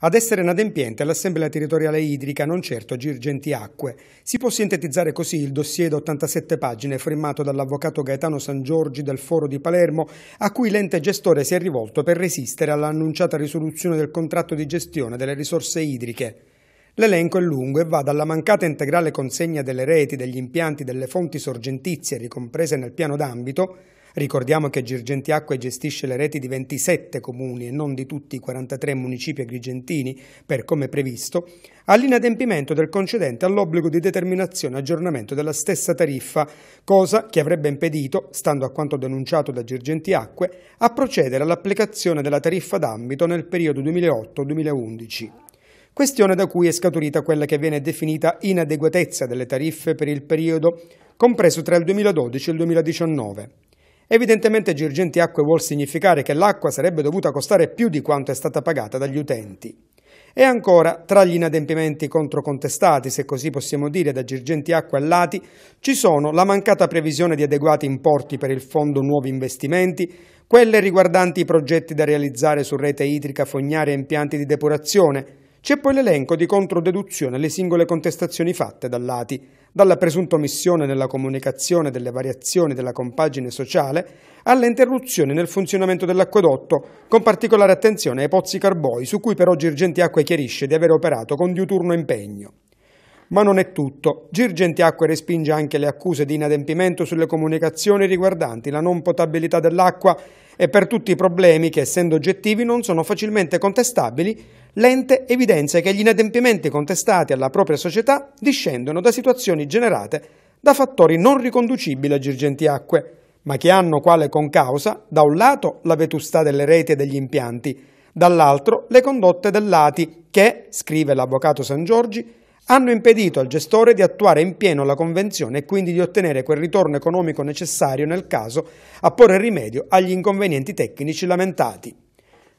Ad essere inadempiente l'Assemblea territoriale idrica, non certo Girgenti Acque. Si può sintetizzare così il dossier da 87 pagine firmato dall'avvocato Gaetano San Giorgi del Foro di Palermo, a cui l'ente gestore si è rivolto per resistere all'annunciata risoluzione del contratto di gestione delle risorse idriche. L'elenco è lungo e va dalla mancata integrale consegna delle reti, degli impianti, delle fonti sorgentizie ricomprese nel piano d'ambito, Ricordiamo che Girgentiacque gestisce le reti di 27 comuni e non di tutti i 43 municipi agrigentini per come previsto, all'inadempimento del concedente all'obbligo di determinazione e aggiornamento della stessa tariffa, cosa che avrebbe impedito, stando a quanto denunciato da Girgentiacque, a procedere all'applicazione della tariffa d'ambito nel periodo 2008-2011 questione da cui è scaturita quella che viene definita inadeguatezza delle tariffe per il periodo compreso tra il 2012 e il 2019. Evidentemente Girgenti Acque vuol significare che l'acqua sarebbe dovuta costare più di quanto è stata pagata dagli utenti. E ancora, tra gli inadempimenti controcontestati, se così possiamo dire, da Girgenti Acqua e Lati, ci sono la mancata previsione di adeguati importi per il fondo nuovi investimenti, quelle riguardanti i progetti da realizzare su rete idrica, fognare e impianti di depurazione, c'è poi l'elenco di controdeduzione alle singole contestazioni fatte dall'ATI, dalla presunta omissione nella comunicazione delle variazioni della compagine sociale alle interruzioni nel funzionamento dell'acquedotto, con particolare attenzione ai pozzi carboi, su cui però Girgenti Acque chiarisce di aver operato con diuturno impegno. Ma non è tutto. Girgentiacque respinge anche le accuse di inadempimento sulle comunicazioni riguardanti la non potabilità dell'acqua e per tutti i problemi che essendo oggettivi non sono facilmente contestabili, l'ente evidenzia che gli inadempimenti contestati alla propria società discendono da situazioni generate da fattori non riconducibili a Girgentiacque, ma che hanno quale concausa, da un lato, la vetustà delle reti e degli impianti, dall'altro le condotte dell'ATI che, scrive l'avvocato San Giorgi, hanno impedito al gestore di attuare in pieno la convenzione e quindi di ottenere quel ritorno economico necessario nel caso a porre rimedio agli inconvenienti tecnici lamentati.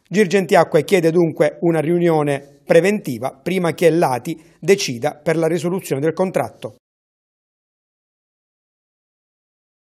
Girgentiacque chiede dunque una riunione preventiva prima che l'ATI decida per la risoluzione del contratto.